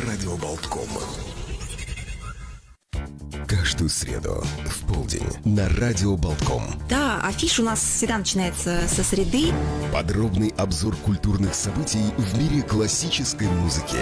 Радио радиоболтком. Каждую среду в полдень на Радио Болтком. Да, афиш у нас всегда начинается со среды. Подробный обзор культурных событий в мире классической музыки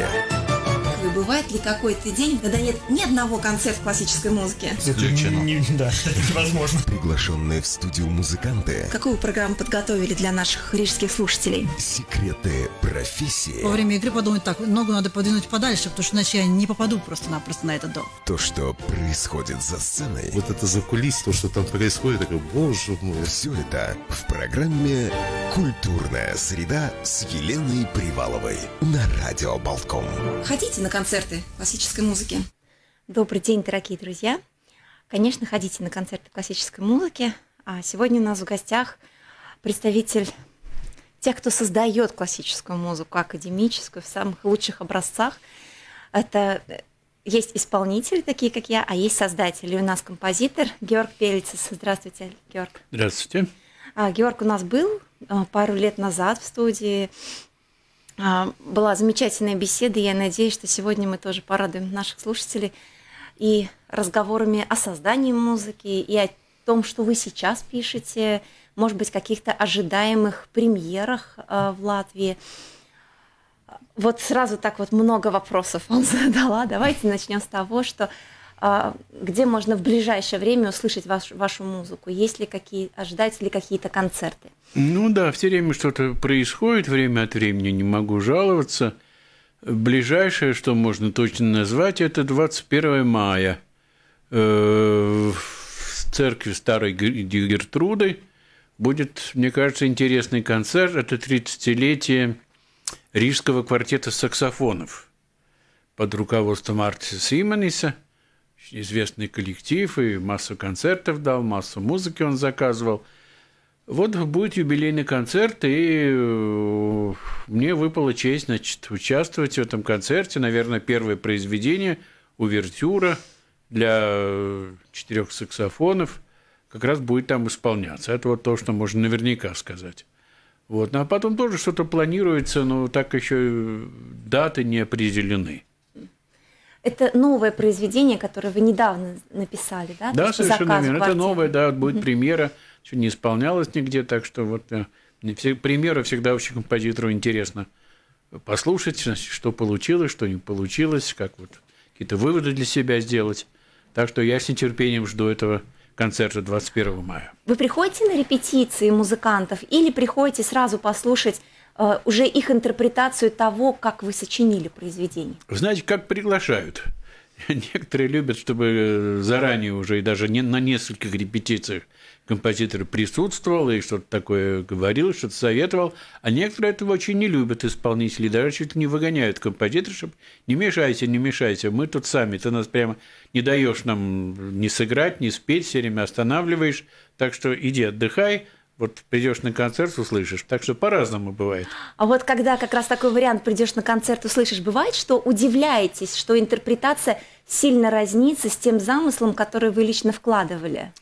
бывает ли какой-то день, когда нет ни одного концерта классической музыки? Исключено. Не, да, невозможно. Приглашенные в студию музыканты. Какую программу подготовили для наших рижских слушателей? Секреты профессии. Во время игры подумать так, ногу надо подвинуть подальше, потому что иначе я не попаду просто-напросто на этот дом. То, что происходит за сценой. Вот это за кулис, то, что там происходит, это боже мой. Все это в программе «Культурная среда» с Еленой Приваловой на Радио Болтком. Хотите на концерт концерты классической музыки. Добрый день, дорогие друзья. Конечно, ходите на концерты классической музыки. А сегодня у нас в гостях представитель тех, кто создает классическую музыку, академическую, в самых лучших образцах. Это э, есть исполнители, такие как я, а есть создатели. у нас композитор Георг Перельцес. Здравствуйте, Георг. Здравствуйте. А, Георг у нас был а, пару лет назад в студии. А, была замечательная беседа, я надеюсь, что сегодня мы тоже порадуем наших слушателей и разговорами о создании музыки, и о том, что вы сейчас пишете, может быть, каких-то ожидаемых премьерах а, в Латвии. Вот сразу так вот много вопросов вам задала. Давайте начнем с того, что а, где можно в ближайшее время услышать ваш, вашу музыку? Есть ли какие, ожидаются ли какие-то концерты? Ну да, все время что-то происходит, время от времени не могу жаловаться. Ближайшее, что можно точно назвать, это 21 мая э, в церкви Старой Гертруды будет, мне кажется, интересный концерт. Это 30-летие Рижского квартета саксофонов под руководством Артиса Симониса – известный коллектив, и массу концертов дал, массу музыки он заказывал. Вот будет юбилейный концерт, и э, мне выпала честь значит, участвовать в этом концерте. Наверное, первое произведение «Увертюра» для э, четырех саксофонов как раз будет там исполняться. Это вот то, что можно наверняка сказать. Вот. Ну, а потом тоже что-то планируется, но так еще э, даты не определены. Это новое произведение, которое вы недавно написали, да? Да, совершенно верно. Это новое, да, будет mm-hmm. премьера. Еще не исполнялось нигде, так что вот э, все, примеры всегда очень композитору интересно послушать, значит, э, что получилось, что не получилось, как вот какие-то выводы для себя сделать. Так что я с нетерпением жду этого концерта 21 мая. Вы приходите на репетиции музыкантов или приходите сразу послушать Э, уже их интерпретацию того, как вы сочинили произведение? Знаете, как приглашают. Некоторые любят, чтобы э, заранее уже и даже не, на нескольких репетициях композитор присутствовал и что-то такое говорил, что-то советовал. А некоторые этого очень не любят исполнители, даже чуть ли не выгоняют композитора, чтобы не мешайте, не мешайте, мы тут сами, ты нас прямо не даешь нам не сыграть, не спеть, все время останавливаешь, так что иди отдыхай, вот придешь на концерт, услышишь. Так что по-разному бывает. А вот когда как раз такой вариант придешь на концерт, услышишь, бывает, что удивляетесь, что интерпретация сильно разнится с тем замыслом, который вы лично вкладывали?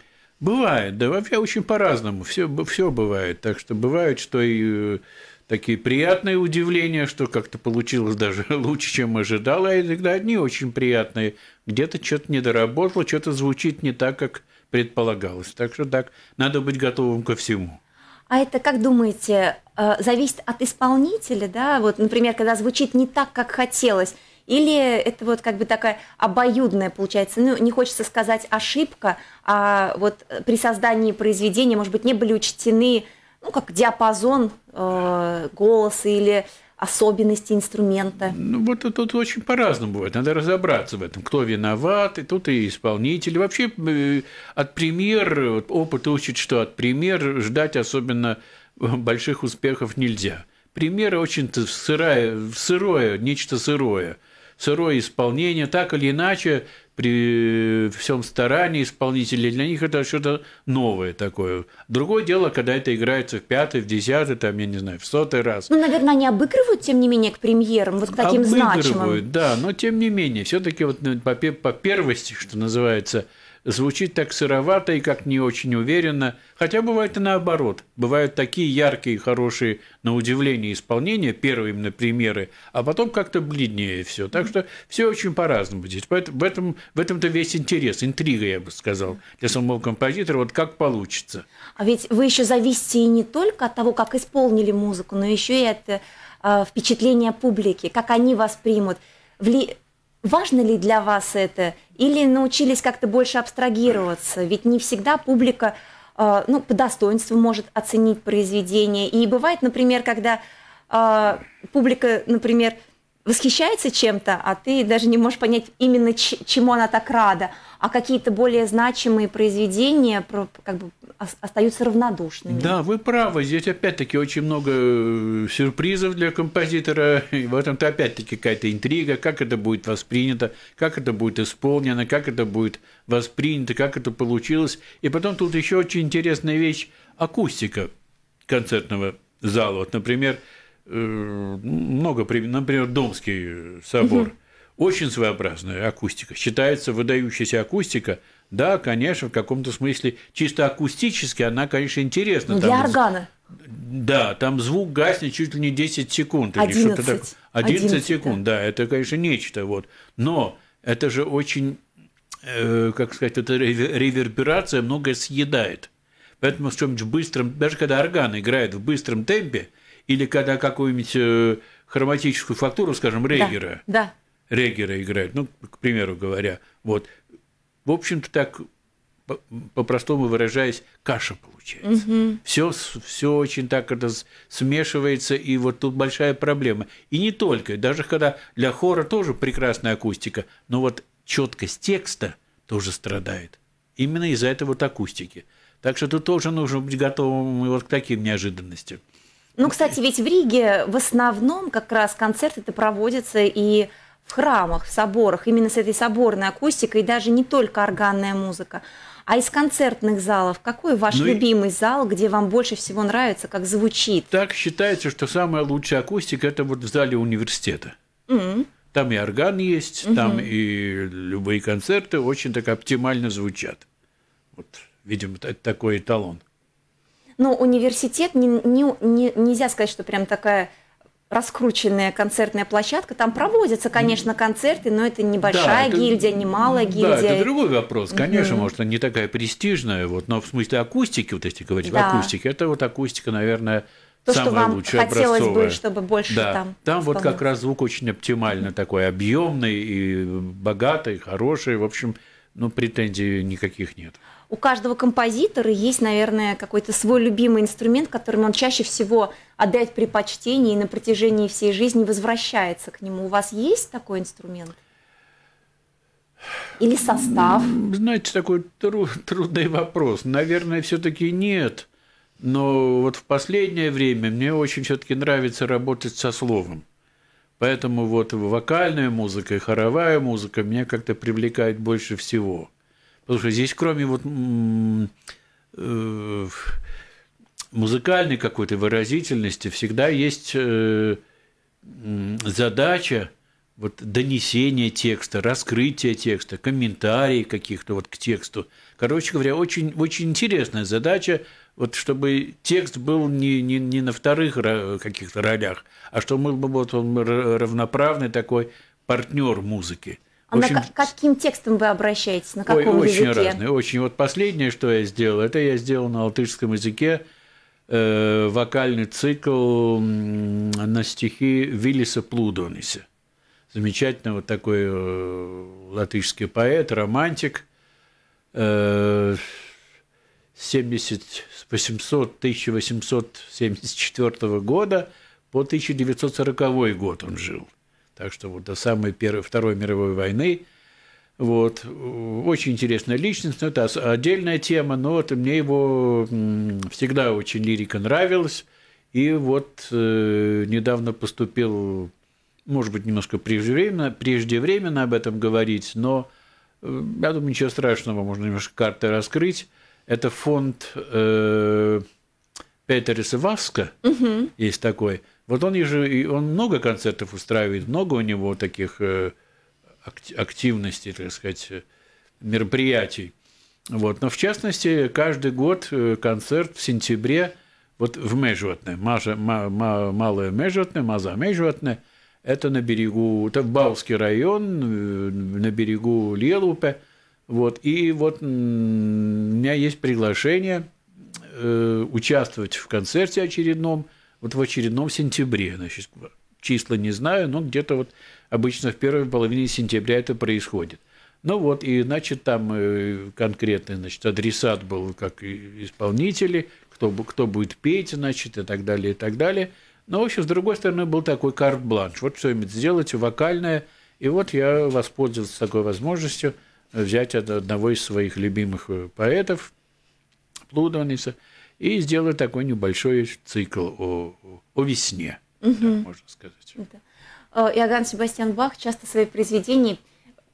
Бывает, да вообще очень по-разному. Все, все бывает. Так что бывает, что и э, такие приятные удивления, что как-то получилось даже лучше, чем ожидал, а иногда одни очень приятные. Где-то что-то недоработало, что-то звучит не так, как предполагалось. Так что так, надо быть готовым ко всему. А это, как думаете, э, зависит от исполнителя, да? Вот, например, когда звучит не так, как хотелось, или это вот как бы такая обоюдная получается, ну, не хочется сказать ошибка, а вот при создании произведения, может быть, не были учтены, ну, как диапазон э, голоса или особенности инструмента? Ну, вот тут, тут очень по-разному бывает. Надо разобраться в этом, кто виноват, и тут и исполнитель. Вообще, э, от пример, опыт учит, что от пример ждать особенно э, больших успехов нельзя. Пример очень сырое, сырое, нечто сырое сырое исполнение, так или иначе при всем старании исполнителей, для них это что-то новое такое. Другое дело, когда это играется в пятый, в десятый, там, я не знаю, в сотый раз. Ну, наверное, они обыгрывают, тем не менее, к премьерам, вот к таким обыгрывают, значимым. да, но тем не менее, все таки вот ну, по, по первости, что называется – звучит так сыровато и как не очень уверенно, хотя бывает и наоборот. Бывают такие яркие и хорошие, на удивление, исполнения, первые именно примеры, а потом как-то бледнее все. Так что все очень по-разному здесь. Поэтому в, этом, в этом-то весь интерес, интрига, я бы сказал, для самого композитора, вот как получится. А ведь вы еще зависите и не только от того, как исполнили музыку, но еще и от э, впечатления публики, как они вас примут. Вли... Важно ли для вас это или научились как-то больше абстрагироваться? Ведь не всегда публика э, ну, по достоинству может оценить произведение. И бывает, например, когда э, публика, например, восхищается чем-то, а ты даже не можешь понять именно чему она так рада а какие-то более значимые произведения как бы остаются равнодушными. Да, вы правы. Здесь опять-таки очень много э, сюрпризов для композитора. И в этом-то опять-таки какая-то интрига, как это будет воспринято, как это будет исполнено, как это будет воспринято, как это получилось. И потом тут еще очень интересная вещь – акустика концертного зала. Вот, например, э, много, например, Домский собор – очень своеобразная акустика. Считается выдающаяся акустика. Да, конечно, в каком-то смысле чисто акустически она, конечно, интересна. Ну, для там, органа. Да, там звук гаснет чуть ли не 10 секунд. 11. Или что-то такое. 11, 11 секунд, да. да, это, конечно, нечто. Вот. Но это же очень, э, как сказать, эта реверберация многое съедает. Поэтому в чем-нибудь быстром, даже когда орган играет в быстром темпе, или когда какую-нибудь э, хроматическую фактуру, скажем, рейгера, да, да Регера играют, ну, к примеру говоря. Вот. В общем-то, так по-простому выражаясь, каша получается. Угу. Все, все очень так это смешивается, и вот тут большая проблема. И не только, даже когда для хора тоже прекрасная акустика, но вот четкость текста тоже страдает. Именно из-за этого вот акустики. Так что тут тоже нужно быть готовым вот к таким неожиданностям. Ну, кстати, ведь в Риге в основном как раз концерты-то проводятся и в храмах, в соборах, именно с этой соборной акустикой, и даже не только органная музыка. А из концертных залов, какой ваш ну, любимый зал, где вам больше всего нравится, как звучит? Так считается, что самая лучшая акустика – это вот в зале университета. Mm-hmm. Там и орган есть, mm-hmm. там и любые концерты очень так оптимально звучат. Вот, видимо, это такой эталон. Но ну, университет не, не, не, нельзя сказать, что прям такая раскрученная концертная площадка. Там проводятся, конечно, концерты, но это небольшая да, это, гильдия, не малая гильдия. Да, это другой вопрос, конечно, mm-hmm. может, она не такая престижная, вот, но в смысле акустики, вот если говорить да. акустики, это вот акустика, наверное, то, самое что вам хотелось образцовое. бы, чтобы больше да. там. Там вот как раз звук очень оптимально такой, объемный и богатый, хороший, в общем, ну претензий никаких нет у каждого композитора есть, наверное, какой-то свой любимый инструмент, которым он чаще всего отдает предпочтение и на протяжении всей жизни возвращается к нему. У вас есть такой инструмент? Или состав? Знаете, такой тру- трудный вопрос. Наверное, все-таки нет. Но вот в последнее время мне очень все-таки нравится работать со словом. Поэтому вот вокальная музыка и хоровая музыка меня как-то привлекает больше всего. Потому что здесь, кроме вот э, музыкальной какой-то выразительности, всегда есть э, задача вот донесения текста, раскрытия текста, комментарии каких-то вот к тексту. Короче говоря, очень, очень интересная задача, вот чтобы текст был не, не, не на вторых каких-то ролях, а чтобы был бы вот он равноправный такой партнер музыки. Она, а общем, к каким текстом вы обращаетесь, на каком ой, языке? Очень разные, очень. Вот последнее, что я сделал, это я сделал на латышском языке э, вокальный цикл на стихи Виллиса Плудониса. Замечательный вот такой э, латышский поэт, романтик. Э, 70, 800, 1874 года по 1940 год он жил. Так что вот до самой первой, Второй мировой войны. Вот. Очень интересная личность, но это отдельная тема, но вот мне его всегда очень лирика нравилась. И вот э, недавно поступил, может быть, немножко преждевременно, преждевременно об этом говорить, но э, я думаю, ничего страшного, можно немножко карты раскрыть. Это фонд э, Петериса Васка, угу. есть такой – вот он, еж... он много концертов устраивает, много у него таких э, активностей, так сказать, э, мероприятий. Вот. Но в частности, каждый год э, концерт в сентябре вот в Межвотне, Малое Межвотне, Маза Межвотне, это на берегу, это в Баусский район, на берегу Лелупе. Вот. И вот у меня есть приглашение участвовать в концерте очередном – вот в очередном сентябре, значит, числа не знаю, но где-то вот обычно в первой половине сентября это происходит. Ну вот, и значит, там э, конкретный, значит, адресат был как исполнители, кто, кто будет петь, значит, и так далее, и так далее. Но, ну, в общем, с другой стороны, был такой карт-бланш. Вот что-нибудь сделать, вокальное. И вот я воспользовался такой возможностью взять одного из своих любимых э, поэтов, Плудовница – и сделали такой небольшой цикл о, о весне, угу. так можно сказать. Да. Э, Иоганн Себастьян Бах часто свои произведения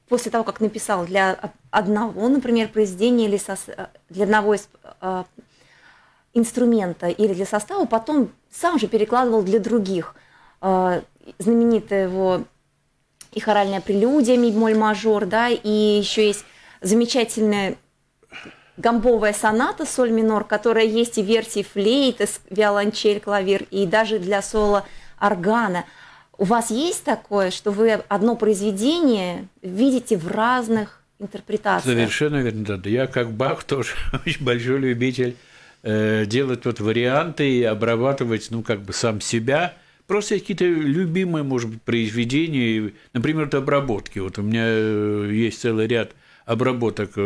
после того, как написал для одного, например, произведения или со, э, для одного из э, инструмента или для состава, потом сам же перекладывал для других. Э, знаменитая его и хоральная прелюдия, моль мажор да, и еще есть замечательная гамбовая соната соль минор, которая есть и версии флейты, виолончель, клавир, и даже для соло органа. У вас есть такое, что вы одно произведение видите в разных интерпретациях? Совершенно верно, да. Я как Бах тоже очень большой любитель э, делать вот варианты и обрабатывать, ну, как бы сам себя. Просто какие-то любимые, может быть, произведения, например, вот обработки. Вот у меня э, есть целый ряд обработок э,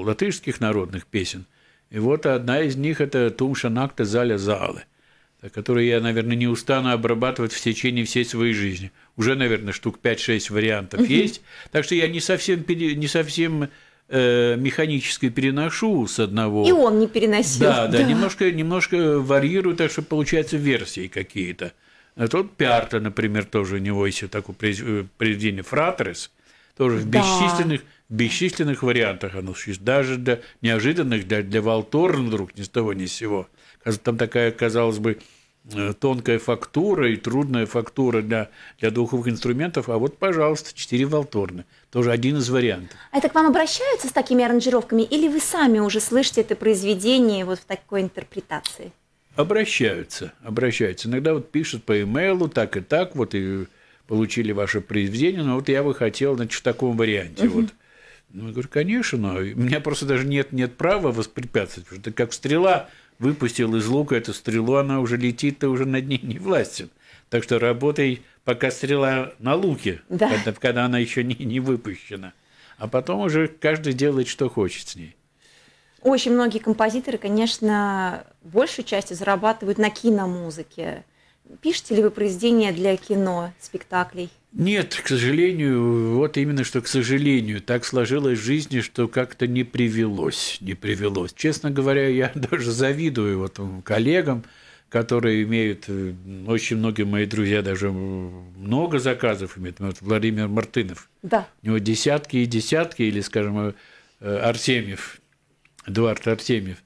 латышских народных песен. И вот одна из них – это «Тумша накта заля Залы, э, которую я, наверное, не устану обрабатывать в течение всей своей жизни. Уже, наверное, штук 5-6 вариантов есть. Так что я не совсем, не совсем э, механически переношу с одного. И он не переносил. Да, да, да. Немножко, немножко варьирую, так что получается версии какие-то. А тут Пярта, например, тоже у него есть такое произведение «Фратрес», тоже в бесчисленных да бесчисленных вариантах оно а ну, существует, даже для неожиданных, для, для Волторна вдруг ни с того ни с сего. Там такая, казалось бы, э, тонкая фактура и трудная фактура для, для духовых инструментов, а вот, пожалуйста, четыре волторны. Тоже один из вариантов. А это к вам обращаются с такими аранжировками, или вы сами уже слышите это произведение вот в такой интерпретации? Обращаются, обращаются. Иногда вот пишут по имейлу так и так, вот и получили ваше произведение, но вот я бы хотел, значит, в таком варианте. Угу. Вот ну, я говорю, конечно, но у меня просто даже нет, нет права воспрепятствовать, потому что как стрела выпустил из лука эту стрелу, она уже летит, ты уже над ней не властен. Так что работай, пока стрела на луке, да. когда, когда она еще не, не выпущена. А потом уже каждый делает, что хочет с ней. Очень многие композиторы, конечно, большую часть зарабатывают на киномузыке. Пишете ли вы произведения для кино, спектаклей? Нет, к сожалению, вот именно что к сожалению, так сложилось в жизни, что как-то не привелось, не привелось. Честно говоря, я даже завидую вот коллегам, которые имеют, э, очень многие мои друзья даже много заказов имеют. Вот Владимир Мартынов. Да. У него десятки и десятки, или, скажем, э, Артемьев, Эдуард Артемьев,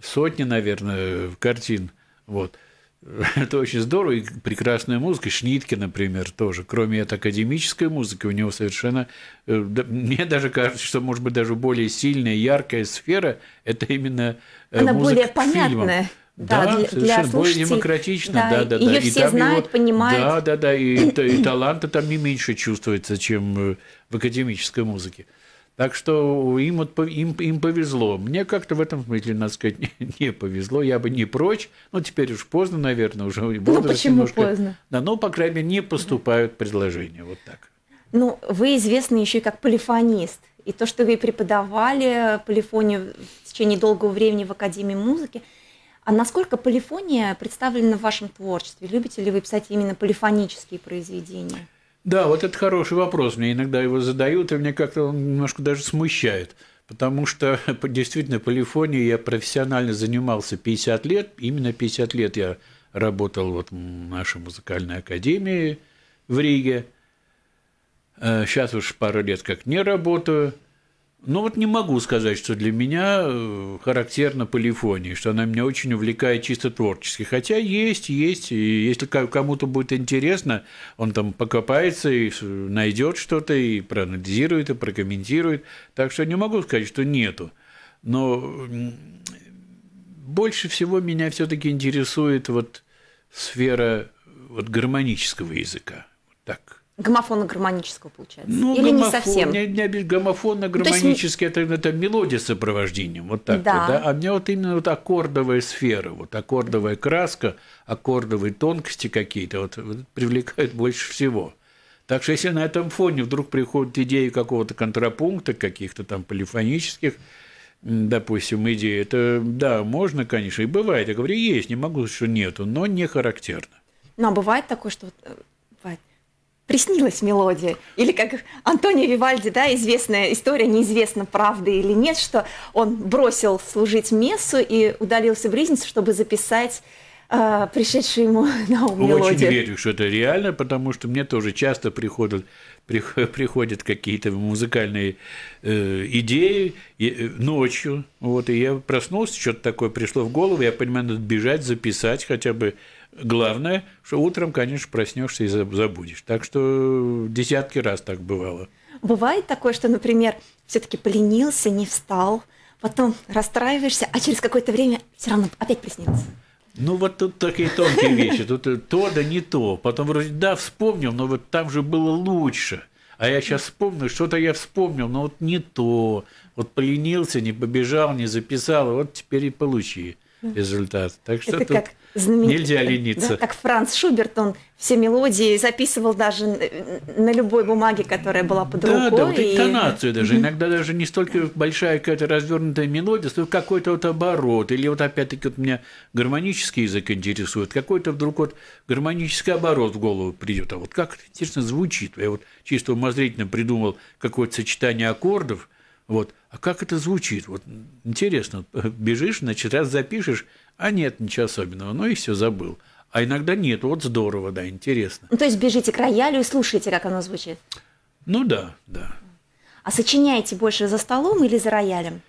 сотни, наверное, картин. Вот. это очень здорово, и прекрасная музыка. Шнитки, например, тоже. Кроме этой академической музыки, у него совершенно... Э, мне даже кажется, что, может быть, даже более сильная, яркая сфера – это именно э, Она музыка более понятная. Да, да для, совершенно для более демократично, да, да, да. Ее да. все и знают, его, понимают. Да, да, да, и, и таланта там не меньше чувствуется, чем э, в академической музыке. Так что им, вот, им, им повезло. Мне как-то в этом смысле, надо сказать, не, не повезло. Я бы не прочь. Ну, теперь уж поздно, наверное, уже Ну, почему немножко. поздно? Да, но, ну, по крайней мере, не поступают предложения. Вот так. Ну, вы известны еще и как полифонист. И то, что вы преподавали полифонию в течение долгого времени в Академии музыки, а насколько полифония представлена в вашем творчестве? Любите ли вы писать именно полифонические произведения? Да, вот это хороший вопрос. Мне иногда его задают, и мне как-то он немножко даже смущает. Потому что действительно полифонией я профессионально занимался 50 лет. Именно 50 лет я работал вот в нашей музыкальной академии в Риге. Сейчас э, уж пару лет как не работаю. Ну вот не могу сказать, что для меня э, характерна полифония, что она меня очень увлекает чисто творчески. Хотя есть, есть, и если кому-то будет интересно, он там покопается и найдет что-то, и проанализирует, и прокомментирует. Так что не могу сказать, что нету. Но больше всего меня все-таки интересует вот сфера э, вот гармонического языка. Вот так. Гомофонно-гармонического получается? Ну, Или гомофон, не совсем? Не, не гомофонно-гармонический, ну, есть... это, это мелодия с сопровождением, вот так да. вот, да? А мне вот именно вот аккордовая сфера, вот аккордовая краска, аккордовые тонкости какие-то вот, вот привлекают больше всего. Так что если на этом фоне вдруг приходят идеи какого-то контрапункта, каких-то там полифонических, допустим, идей, это, да, можно, конечно, и бывает. Я говорю, есть, не могу сказать, что нету, но не характерно. Ну, а бывает такое, что вот э, приснилась мелодия. Или как Антонио Вивальди, да, известная история, неизвестно, правда или нет, что он бросил служить мессу и удалился в Ризницу, чтобы записать э, пришедшую ему на ум мелодию. Очень верю, что это реально, потому что мне тоже часто приходят, приходят какие-то музыкальные э, идеи и, э, ночью. Вот, и я проснулся, что-то такое пришло в голову, я понимаю, надо бежать, записать хотя бы Главное, что утром, конечно, проснешься и забудешь. Так что десятки раз так бывало. Бывает такое, что, например, все-таки поленился, не встал, потом расстраиваешься, а через какое-то время все равно опять приснится. Ну, вот тут такие тонкие вещи. Тут э, то да не то. Потом вроде, да, вспомнил, но вот там же было лучше. А я сейчас вспомню, что-то я вспомнил, но вот не то. Вот поленился, не побежал, не записал, а вот теперь и получи результат. Так что Это тут... как знаменитый. Нельзя лениться. Да, как Франц Шуберт, он все мелодии записывал даже на любой бумаге, которая была под да, рукой. Да, да, вот интонацию и... даже. Иногда даже не столько большая какая-то развернутая мелодия, сколько какой-то вот оборот. Или вот опять-таки вот меня гармонический язык интересует. Какой-то вдруг вот гармонический оборот в голову придет. А вот как это интересно звучит. Я вот чисто умозрительно придумал какое-то сочетание аккордов. Вот. А как это звучит? Вот интересно, бежишь, значит, раз запишешь – а нет, ничего особенного, но и все забыл. А иногда нет, вот здорово, да, интересно. Ну, то есть бежите к роялю и слушаете, как оно звучит? Ну да, да. А сочиняете больше за столом или за роялем?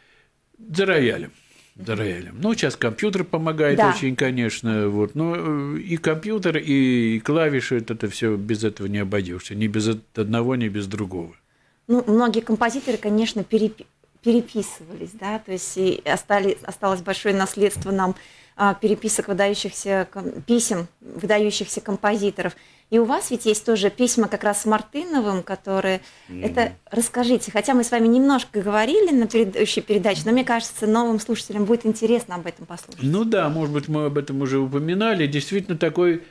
За роялем. За роялем. Ну, сейчас компьютер помогает да. очень, конечно. Вот. Но э, и компьютер, и клавиши, это все без этого не обойдешься. Ни без одного, ни без другого. Ну, многие композиторы, конечно, переп переписывались, да, то есть и остали, осталось большое наследство нам а, переписок выдающихся писем, выдающихся композиторов. И у вас ведь есть тоже письма как раз с Мартыновым, которые... Mm. Это расскажите, хотя мы с вами немножко говорили на предыдущей передаче, но мне кажется, новым слушателям будет интересно об этом послушать. Ну да, может быть, мы об этом уже упоминали. Действительно, такой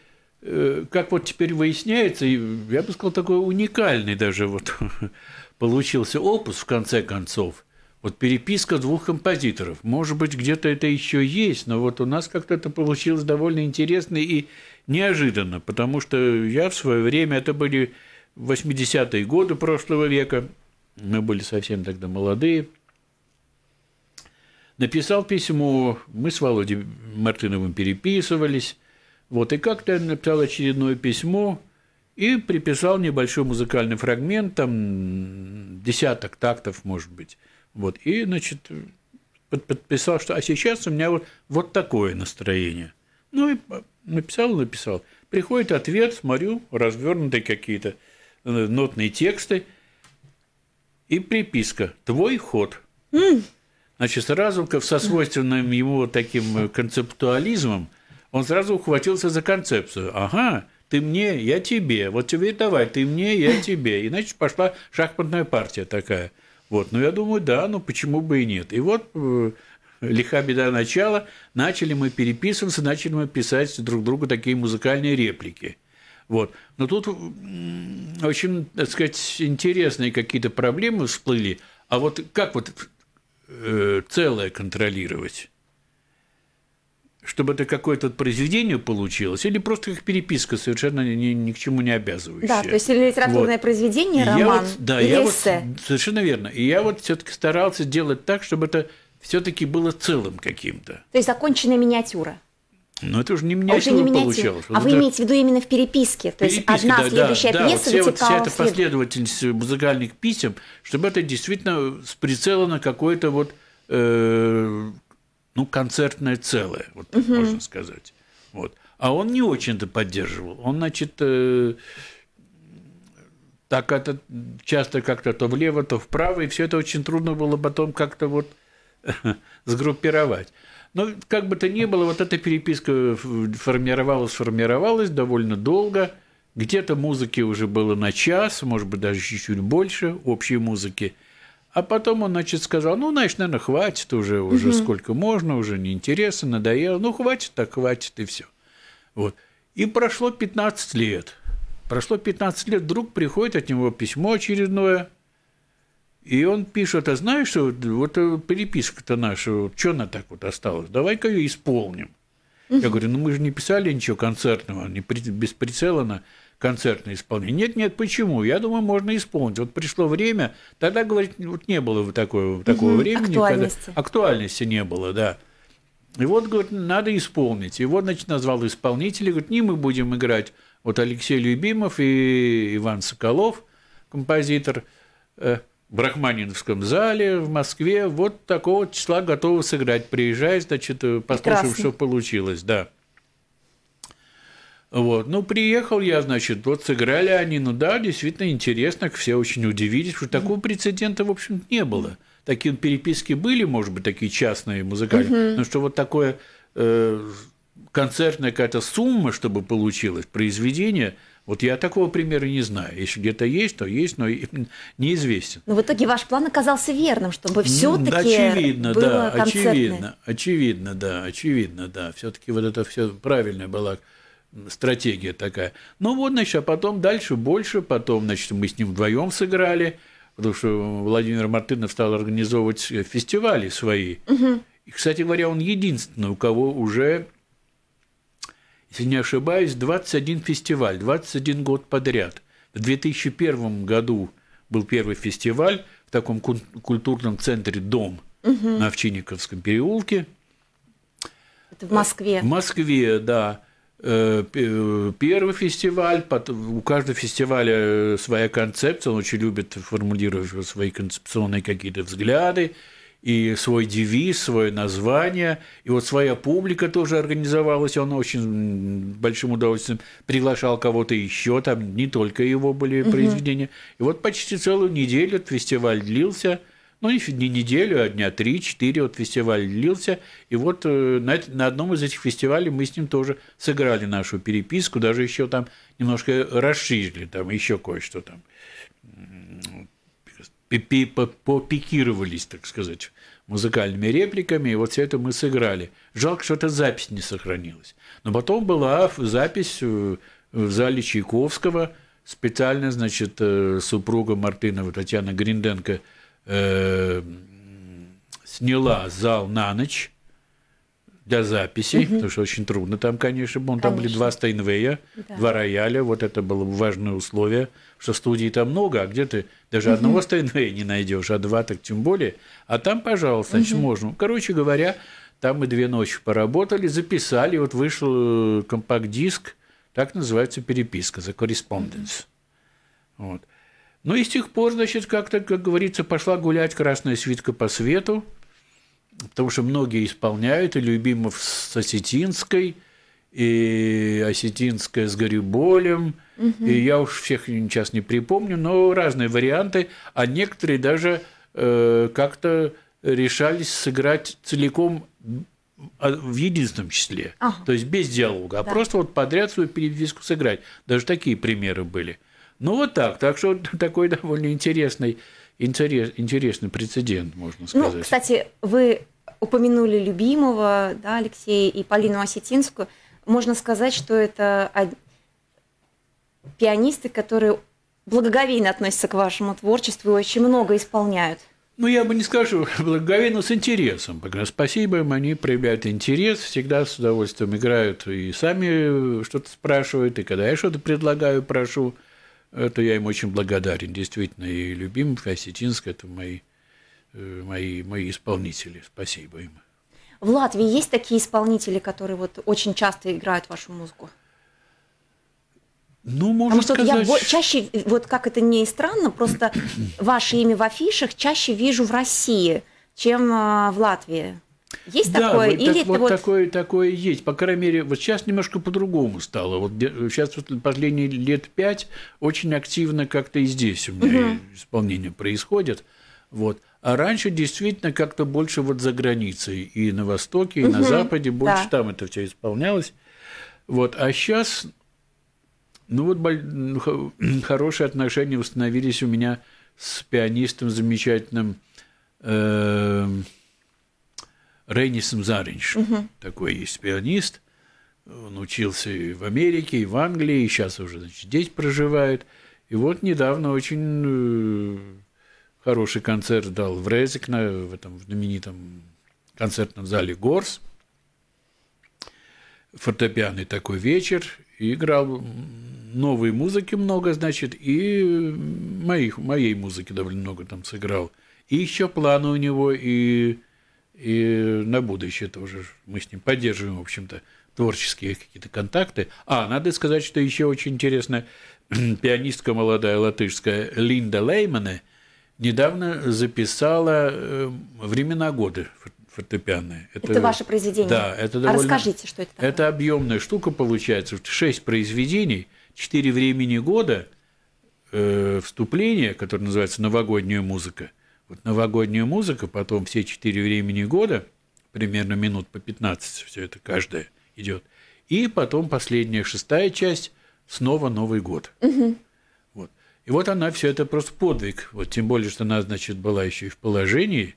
э, как вот теперь выясняется, я бы сказал, такой уникальный даже вот получился опус, в конце концов. Вот переписка двух композиторов. Может быть, где-то это еще есть, но вот у нас как-то это получилось довольно интересно и неожиданно, потому что я в свое время, это были 80-е годы прошлого века, мы были совсем тогда молодые, написал письмо, мы с Володей Мартыновым переписывались, вот, и как-то написал очередное письмо и приписал небольшой музыкальный фрагмент, там десяток тактов, может быть, вот, и, значит, подписал, что а сейчас у меня вот, вот такое настроение. Ну и а, написал, написал. Приходит ответ, смотрю, развернутые какие-то э, нотные тексты и приписка «Твой ход». Значит, сразу со свойственным ему таким э, концептуализмом он сразу ухватился за концепцию. Ага, ты мне, я тебе. Вот тебе давай, ты мне, я тебе. И, значит, пошла шахматная партия такая – вот, ну я думаю, да, ну почему бы и нет. И вот э, лиха беда начала, начали мы переписываться, начали мы писать друг другу такие музыкальные реплики. Вот. Но тут очень, так сказать, интересные какие-то проблемы всплыли. А вот как вот э, целое контролировать? чтобы это какое-то произведение получилось, или просто как переписка, совершенно ни, ни к чему не обязывающая. Да, то есть или литературное вот. произведение, роман, я вот, да, или я эссе. Вот, совершенно верно. И я вот все таки старался делать так, чтобы это все таки было целым каким-то. То есть законченная миниатюра. Но это уже не миниатюра а уже не получалось. А вот вы это... имеете в виду именно в переписке? То есть Переписка, одна да, следующая да, пьеса да, вот вся, вот вся эта последовательность музыкальных писем, чтобы это действительно с на какой-то вот э, ну, концертное целое, вот так угу. можно сказать. Вот. А он не очень-то поддерживал. Он, значит, э, так это часто как-то то влево, то вправо, и все это очень трудно было потом как-то вот сгруппировать. Но как бы то ни было, вот эта переписка формировалась, формировалась довольно долго. Где-то музыки уже было на час, может быть, даже чуть-чуть больше общей музыки. А потом он, значит, сказал, ну, значит, наверное, хватит уже, уже угу. сколько можно, уже неинтересно, надоело, ну, хватит, так хватит, и все. Вот. И прошло 15 лет. Прошло 15 лет, вдруг приходит от него письмо очередное, и он пишет, а знаешь, что вот э, переписка-то наша, что она так вот осталась, давай-ка ее исполним. Я говорю, ну мы же не писали ничего концертного, не при... бесприцеленно концертное исполнение. Нет, нет, почему? Я думаю, можно исполнить. Вот пришло время, тогда, говорит, вот не было такого, такого угу, времени, актуальности. когда актуальности не было, да. И вот, говорит, надо исполнить. И вот, значит, назвал исполнителей, говорит, не мы будем играть. Вот Алексей Любимов и Иван Соколов, композитор, э, в Брахманинском зале в Москве. Вот такого числа готовы сыграть. Приезжай, значит, э, послушаем, Прекрасно. что получилось, да. Вот. Ну, приехал я, значит, вот сыграли они, ну да, действительно интересно, все очень удивились, что такого прецедента, в общем, не было. Такие переписки были, может быть, такие частные музыкальные, угу. но что вот такое э, концертная какая-то сумма, чтобы получилось произведение, вот я такого примера не знаю. Если где-то есть, то есть, но неизвестен. Но в итоге ваш план оказался верным, чтобы все-таки очевидно, было да, концертное. очевидно, очевидно, да, очевидно, да. Все-таки вот это все правильное было стратегия такая. Ну вот, значит, а потом дальше больше, потом, значит, мы с ним вдвоем сыграли, потому что Владимир Мартынов стал организовывать э, фестивали свои. Угу. И, кстати говоря, он единственный, у кого уже, если не ошибаюсь, 21 фестиваль, 21 год подряд. В 2001 году был первый фестиваль в таком культурном центре «Дом» угу. на Овчинниковском переулке. Это в Москве. В Москве, да. Э, первый фестиваль, потом, у каждого фестиваля э, своя концепция, он очень любит формулировать свои концепционные какие-то взгляды, и свой девиз, свое название, и вот своя публика тоже организовалась, он очень большим удовольствием приглашал кого-то еще, там не только его были произведения. Угу. И вот почти целую неделю этот фестиваль длился – ну, еще не неделю, а дня три-четыре вот фестиваль длился. И вот э, на, на одном из этих фестивалей мы с ним тоже сыграли нашу переписку, даже еще там немножко расширили, там еще кое-что там попикировались, так сказать, музыкальными репликами, и вот все это мы сыграли. Жалко, что эта запись не сохранилась. Но потом была запись э, в зале Чайковского, специально, значит, э, супруга Мартынова Татьяна Гринденко – Э, сняла зал на ночь для записей, угу. потому что очень трудно там, конечно, он, там были два Стейнвея, да. два рояля, вот это было важное условие, что студии там много, а где ты даже угу. одного Стейнвея не найдешь, а два так тем более, а там, пожалуйста, значит, угу. можно. Короче говоря, там мы две ночи поработали, записали, вот вышел э, компакт-диск, так называется переписка, за correspondence. mm Вот. Ну и с тех пор, значит, как-то, как говорится, пошла гулять красная свитка по свету, потому что многие исполняют, и Любимов с Осетинской, и Осетинская с Гариболем, угу. и я уж всех сейчас не припомню, но разные варианты, а некоторые даже э, как-то решались сыграть целиком а, в единственном числе, ага. то есть без диалога, а да. а просто вот подряд свою переписку сыграть. Даже такие примеры были. Ну вот так. Так что такой довольно интересный, интерес, интересный прецедент, можно ну, сказать. Ну, кстати, вы упомянули любимого, да, Алексея и Полину Осетинскую. Можно сказать, что это пианисты, которые благоговейно относятся к вашему творчеству и очень много исполняют. Ну, я бы не скажу благоговейно, с интересом. Спасибо им, они проявляют интерес, всегда с удовольствием играют и сами что-то спрашивают, и когда я что-то предлагаю, прошу. Это я им очень благодарен, действительно, и Любимов, и Осетинск – это мои, э, мои, мои исполнители. Спасибо им. В Латвии есть такие исполнители, которые вот очень часто играют вашу музыку? Ну, можно Потому сказать... что я чаще, вот как это ни странно, просто ваше имя в афишах чаще вижу в России, чем э, в Латвии. Есть да, такое? Вот, Или так, вот, вот такое, такое есть. По крайней мере, вот сейчас немножко по-другому стало. Вот сейчас вот последние лет пять очень активно как-то и здесь у меня угу. исполнение происходит. Вот. А раньше действительно как-то больше вот за границей и на Востоке, и угу. на Западе больше да. там это все исполнялось. Вот. А сейчас, ну вот ну, хорошие отношения установились у меня с пианистом замечательным. Э- Ренисом Заринч. Угу. Такой есть пианист. Он учился и в Америке, и в Англии, и сейчас уже значит, здесь проживает. И вот недавно очень э, хороший концерт дал в Резекне, в этом знаменитом концертном зале «Горс». Фортепианный такой вечер. И играл новой музыки много, значит, и моих, моей музыки довольно много там сыграл. И еще планы у него, и и на будущее тоже мы с ним поддерживаем, в общем-то, творческие какие-то контакты. А, надо сказать, что еще очень интересно, пианистка молодая латышская Линда Леймане недавно записала э, «Времена года» фортепианное. Это, это ваше произведение? Да. Это а довольно... а расскажите, что это такое? Это объемная штука получается. Шесть произведений, четыре времени года, э, вступление, которое называется «Новогодняя музыка», – вот новогодняя музыка, потом все четыре времени года, примерно минут по 15, все это каждое идет. И потом последняя шестая часть, снова Новый год. Угу. Вот. И вот она все это просто подвиг. Вот тем более, что она, значит, была еще и в положении,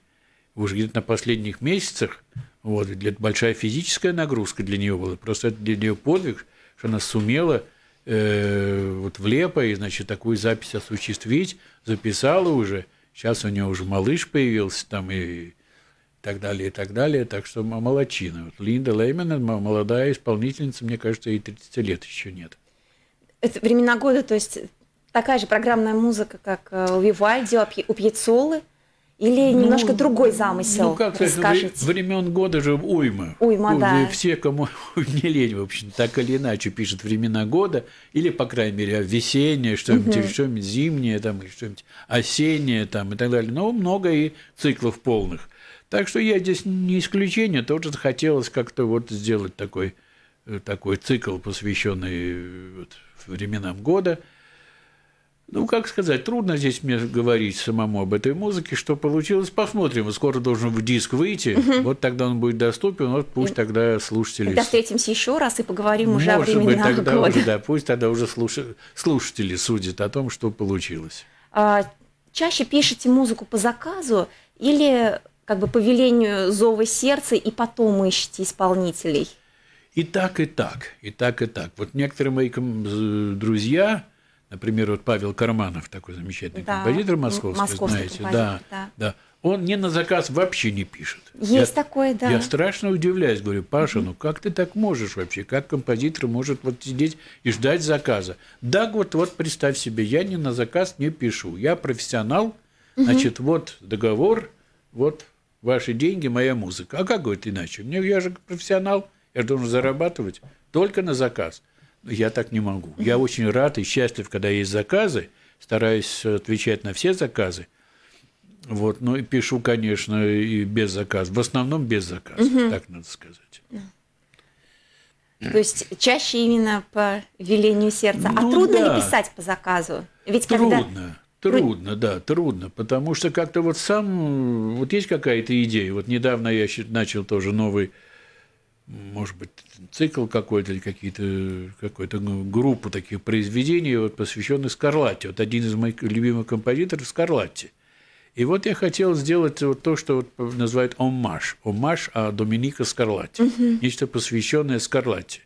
уже где-то на последних месяцах, вот, для, большая физическая нагрузка для нее была. Просто это для нее подвиг, что она сумела э, вот влепо и, значит, такую запись осуществить, записала уже – Сейчас у него уже малыш появился там и так далее, и так далее. Так что молочина. Вот Линда Лейман, молодая исполнительница, мне кажется, ей 30 лет еще нет. Это времена года, то есть такая же программная музыка, как э, у Вивальди, у Пьяцолы – или ну, немножко другой ну, замысел? Ну, как сказать, времен года же уйма. Уйма, ну, да. Все, кому не лень, в общем, так или иначе пишут времена года, или, по крайней мере, весеннее, что-нибудь, угу. что-нибудь зимнее, там, или что-нибудь осеннее, там, и так далее. Но ну, много и циклов полных. Так что я здесь не исключение, тоже хотелось как-то вот сделать такой, э, такой цикл, посвященный э, вот временам года – ну, как сказать, трудно здесь мне говорить самому об этой музыке, что получилось, посмотрим. Скоро должен в диск выйти, вот тогда он будет доступен, вот пусть тогда слушатели... Тогда встретимся еще раз и поговорим Может уже о времени быть, тогда года. Уже, да, пусть тогда уже слуш... слушатели судят о том, что получилось. А, чаще пишете музыку по заказу или как бы по велению зова сердца и потом ищете исполнителей? И так, и так, и так, и так. Вот некоторые мои э, друзья Например, вот Павел Карманов, такой замечательный да, композитор московский, московский знаете, композитор, да, да. да. Он не на заказ вообще не пишет. Есть я, такое, да. Я страшно удивляюсь, говорю, Паша, ну как ты так можешь вообще? Как композитор может вот сидеть и ждать заказа? Да, вот, вот представь себе, я не на заказ не пишу, я профессионал, значит, угу. вот договор, вот ваши деньги, моя музыка. А как говорит иначе? Мне я же профессионал, я же должен зарабатывать только на заказ. Я так не могу. Я очень рад и счастлив, когда есть заказы, стараюсь отвечать на все заказы. Вот, ну и пишу, конечно, и без заказа. В основном без заказа, угу. так надо сказать. То есть чаще именно по велению сердца. А ну, а трудно да. ли писать по заказу? Ведь трудно, когда... трудно, да, трудно, потому что как-то вот сам вот есть какая-то идея. Вот недавно я начал тоже новый может быть, цикл какой-то или какие-то, какую-то ну, группу таких произведений, вот, посвященных Скарлатте. Вот один из моих любимых композиторов – Скарлатте. И вот я хотел сделать вот то, что вот называют оммаш оммаш а Доминика Скарлатте. Угу. Нечто посвященное Скарлатте.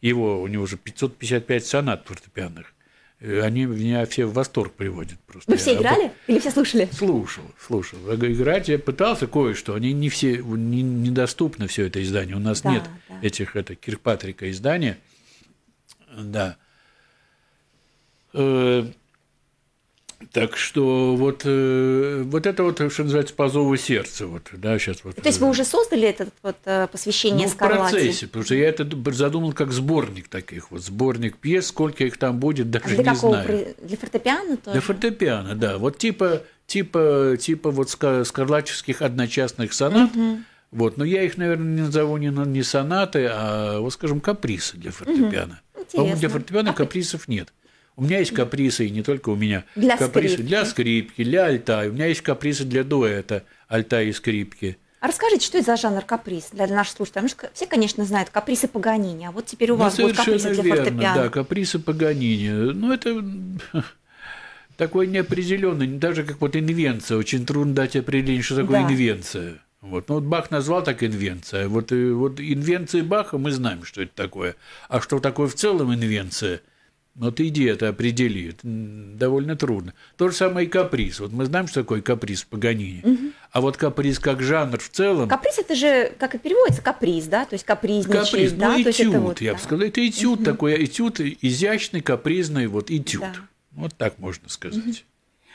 Его, у него уже 555 сонат фортепианных. Э, они меня все в восторг приводят просто. Вы все я играли об... или все слушали? Слушал, слушал. Э, играть я пытался кое-что. Они не все, не, недоступно все это издание. У нас да, нет да. этих, это Кирпатрика издания. Да. Э, так что вот, э, вот это вот, что называется, по зову сердца. Вот, да, сейчас вот, То есть э, вы уже создали это вот, э, посвящение ну, Скарлате? в процессе, потому что я это задумал как сборник таких вот, сборник пьес, сколько их там будет, даже а для не какого, знаю. Для фортепиано тоже? Для фортепиано, да. Вот типа, типа, типа вот скарлатческих одночастных сонат, угу. вот, но я их, наверное, не назову не, не сонаты, а, вот скажем, каприсы для фортепиано. Угу. По-моему, для фортепиано а капризов нет. У меня есть капризы, и не только у меня. Для капризы скрипки. Для скрипки, для альта. У меня есть капризы для дуэта, альта и скрипки. А расскажите, что это за жанр каприз для наших слушателей? Потому что все, конечно, знают капризы Паганини, а вот теперь у вас ну, будут капризы для верно, фортепиано. Да, капризы Паганини. Ну, это такое неопределенное, даже как вот инвенция. Очень трудно дать определение, что такое да. инвенция. Вот. Ну, вот Бах назвал так инвенция. Вот, э, вот инвенции Баха мы знаем, что это такое. А что такое в целом инвенция – но ты иди это определи, это довольно трудно. То же самое и каприз. Вот мы знаем, что такое каприз в Паганини. Угу. А вот каприз как жанр в целом... Каприз это же, как и переводится, каприз, да? То есть капризничать, каприз, да? ну, да? Этюд, это вот, я да. бы сказал. Это этюд угу. такой, этюд изящный, капризный, вот этюд. Да. Вот так можно сказать. Угу.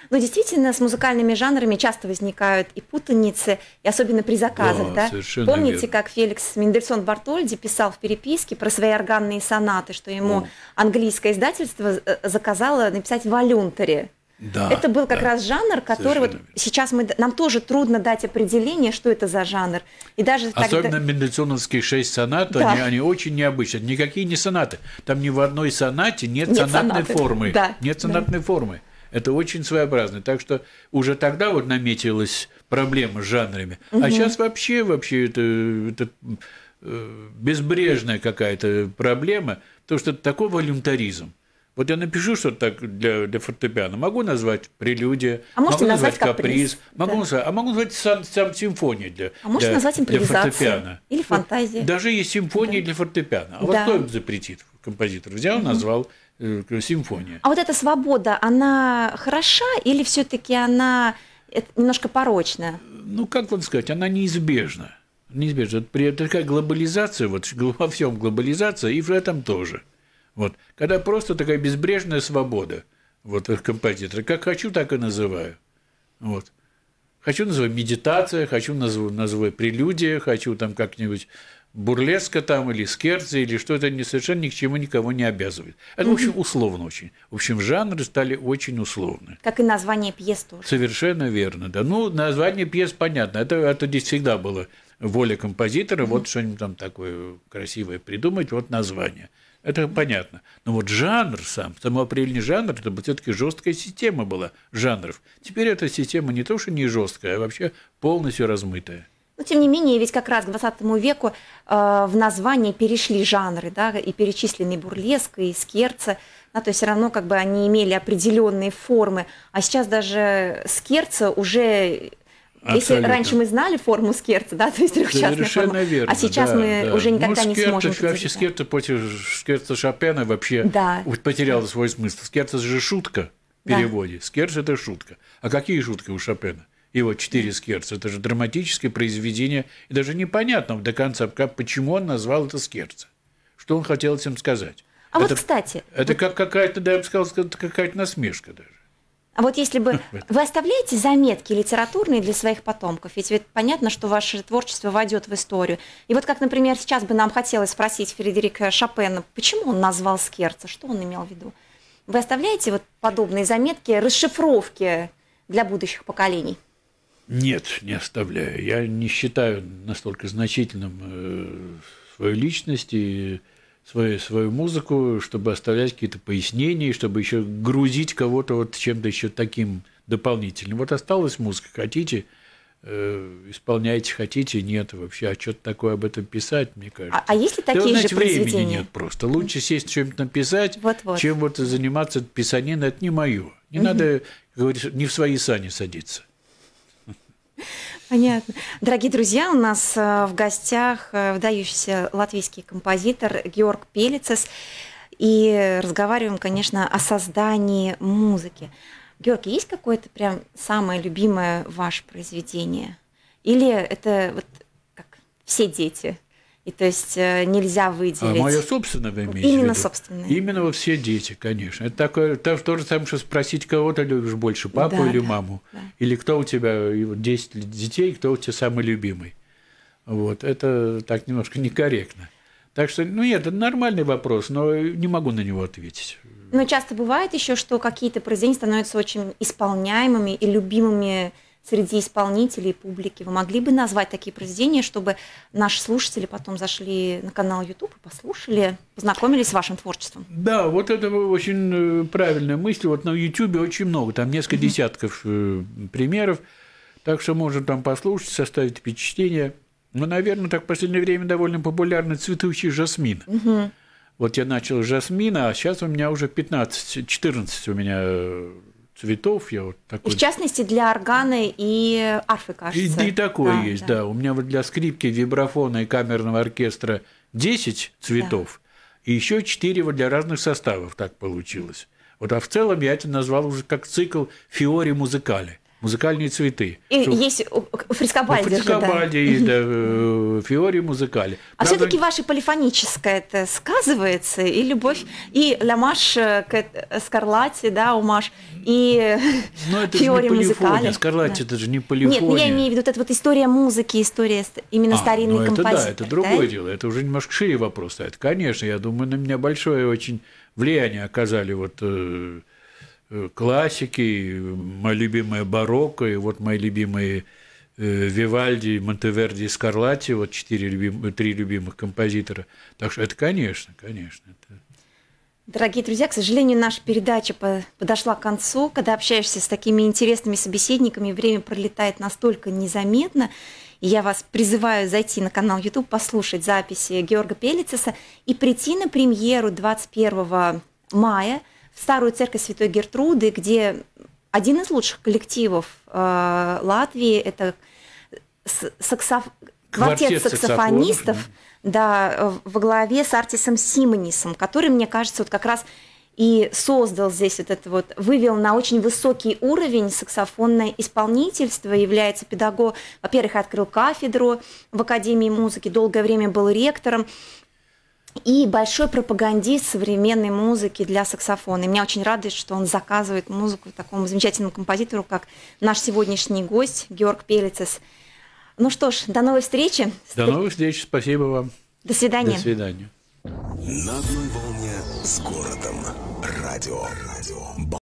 Но ну, действительно, с музыкальными жанрами часто возникают и путаницы, и особенно при заказах, да? да? Помните, верно. как Феликс Мендельсон Бартольди писал в переписке про свои органные сонаты, что ему О. английское издательство э, заказало написать в Алюнтере. Да, это был как да. раз жанр, который вот сейчас мы нам тоже трудно дать определение, что это за жанр. И даже особенно тогда... Мендельсоновские шесть сонат, да. они, они очень необычные. Никакие не сонаты. Там ни в одной сонате нет, нет сонатной сонаты. формы. Да. Нет сонатной да. формы. Это очень своеобразно. Так что уже тогда вот наметилась проблема с жанрами. Угу. А сейчас вообще, вообще это, это э, безбрежная какая-то проблема, потому что это такой волюнтаризм. Вот я напишу что-то так для, для фортепиано. Могу назвать прелюдия, а могу назвать каприз, каприз да. могу назвать, а могу назвать сам, сам симфонию для, а для, назвать для фортепиано. Или фантазия. Вот, даже есть симфонии да. для фортепиано. А да. вот кто им запретит? Композитор взял, назвал э, симфония. А вот эта свобода, она хороша или все-таки она э, немножко порочна? Ну, как вам сказать, она неизбежна. Неизбежно. Это такая глобализация, вот во всем глобализация, и в этом тоже. Вот. Когда просто такая безбрежная свобода вот, композитора. Как хочу, так и называю. Вот. Хочу называй медитация, хочу назову, назову прелюдия, хочу там как-нибудь бурлеска там или скерци или что-то не совершенно ни к чему никого не обязывает. Это, в общем, условно очень. В общем, жанры стали очень условны. Как и название пьес тоже. Совершенно верно, да. Ну, название пьес понятно. Это, это здесь всегда было воля композитора, вот что-нибудь там такое красивое придумать, вот название. Это понятно. Но вот жанр сам, самоапрельный жанр, это все-таки жесткая система была жанров. Теперь эта система не то, что не жесткая, а вообще полностью размытая. Но тем не менее, ведь как раз к 20 веку э, в названии перешли жанры, да, и перечисленный бурлеск, и скерца, да, то есть все равно как бы они имели определенные формы, а сейчас даже скерца уже Абсолютно. Если раньше мы знали форму скерца, да, то есть трехчастная Совершенно форма, верно, а сейчас да, мы да. уже никогда ну, не скерца, сможем. Вообще скерца против скерца Шопена вообще да. потерял свой смысл. Скерца же шутка в переводе. Да. Скерц – это шутка. А какие шутки у Шопена? Его четыре скерца. Это же драматическое произведение. И даже непонятно до конца, почему он назвал это скерца. Что он хотел этим сказать. А это, вот, кстати... Это вот... как какая-то, да, я бы сказал, какая-то насмешка даже. А вот если бы вы оставляете заметки литературные для своих потомков, ведь, ведь понятно, что ваше творчество войдет в историю. И вот как, например, сейчас бы нам хотелось спросить Фредерика Шопена, почему он назвал Скерца, что он имел в виду? Вы оставляете вот подобные заметки, расшифровки для будущих поколений? Нет, не оставляю. Я не считаю настолько значительным э, свою личность и свою, свою музыку, чтобы оставлять какие-то пояснения, чтобы еще грузить кого-то вот чем-то еще таким дополнительным. Вот осталась музыка, хотите, э, исполняйте, хотите, нет вообще. А что-то такое об этом писать, мне кажется. А, а если такие да, знаете, же произведения? времени нет просто. Лучше сесть что-нибудь написать, вот -вот. чем вот заниматься писаниной. Это не мое. Не угу. надо, как говорится, не в свои сани садиться. Понятно. Дорогие друзья, у нас э, в гостях э, выдающийся латвийский композитор Георг Пелицес. И разговариваем, конечно, о создании музыки. Георг, есть какое-то прям самое любимое ваше произведение? Или это вот как все дети? И то есть э, нельзя выделить. А мое собственное вы имеете Именно в виду? собственное. Именно вот все дети, конечно. Это такое, это то же самое, что спросить, кого ты любишь больше, папу да, или да, маму. Да. Или кто у тебя, 10 детей, кто у тебя самый любимый. Вот, это так немножко некорректно. Так что, ну нет, это нормальный вопрос, но не могу на него ответить. Но часто бывает еще, что какие-то произведения становятся очень исполняемыми и любимыми среди исполнителей, публики. Вы могли бы назвать такие произведения, чтобы наши слушатели потом зашли на канал YouTube и послушали, познакомились с вашим творчеством? Да, вот это очень э, правильная мысль. Вот на YouTube очень много, там несколько угу. десятков э, примеров. Так что можно там послушать, составить впечатление. Ну, наверное, так в последнее время довольно популярны цветущий жасмин. Угу. Вот я начал с жасмина, а сейчас у меня уже 15, 14 у меня э, цветов. Я вот такой... И в частности для органа и арфы, кажется. И, и такое да, есть, да. да. У меня вот для скрипки, вибрафона и камерного оркестра 10 цветов, да. и еще 4 вот для разных составов так получилось. Вот, а в целом я это назвал уже как цикл «Фиори музыкали» музыкальные цветы. И Все. есть фрескобальди. Ну, фрескобальди, да. да, э, фиори музыкали. А все-таки ваше полифоническое это сказывается, и любовь, и ламаш э, к э, Скарлате, да, Умаш, и Но ну, это фиори же не музыкали. Скарлате да. это же не ну, полифония. Нет, я имею в виду, это вот история музыки, история именно а, старинной ну, это да, это другое да? дело, это уже немножко шире вопрос. Это, конечно, я думаю, на меня большое очень влияние оказали вот э, Э, классики, мои любимые барокко, и вот мои любимые э, Вивальди, Монтеверди и Скарлатти, вот четыре любим, три любимых композитора. Так что это, конечно, конечно. Это... Дорогие друзья, к сожалению, наша передача подошла к концу. Когда общаешься с такими интересными собеседниками, время пролетает настолько незаметно. И я вас призываю зайти на канал YouTube, послушать записи Георга Пелицеса и прийти на премьеру 21 мая – старую церковь Святой Гертруды, где один из лучших коллективов э, Латвии, это саксоф... квартет, саксофонистов, саксофон. да, э, во главе с Артисом Симонисом, который, мне кажется, вот как раз и создал здесь вот это вот, вывел на очень высокий уровень саксофонное исполнительство, является педагог, во-первых, открыл кафедру в Академии музыки, долгое время был ректором, и большой пропагандист современной музыки для саксофона. И меня очень радует, что он заказывает музыку такому замечательному композитору, как наш сегодняшний гость Георг Пелицес. Ну что ж, до новой встречи. До новых встреч, спасибо вам. До свидания. До свидания. На одной волне с городом. Радио. Радио.